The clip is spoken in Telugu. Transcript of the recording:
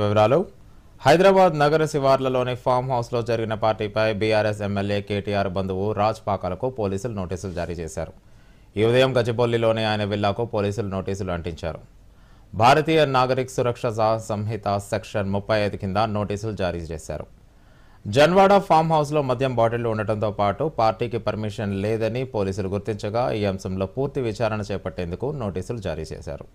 వివరాలు హైదరాబాద్ నగర శివార్లలోని ఫామ్ హౌస్ లో జరిగిన పార్టీపై బీఆర్ఎస్ ఎమ్మెల్యే కేటీఆర్ బంధువు రాజ్ పాకాలకు పోలీసులు నోటీసులు జారీ చేశారు ఈ ఉదయం గజపల్లిలోని ఆయన విల్లాకు పోలీసులు నోటీసులు అంటించారు భారతీయ నాగరిక సురక్ష సంహిత సెక్షన్ ముప్పై ఐదు కింద నోటీసులు జారీ చేశారు జన్వాడ ఫామ్ హౌస్ లో మద్యం బాటిళ్లు ఉండటంతో పాటు పార్టీకి పర్మిషన్ లేదని పోలీసులు గుర్తించగా ఈ అంశంలో పూర్తి విచారణ చేపట్టేందుకు నోటీసులు జారీ చేశారు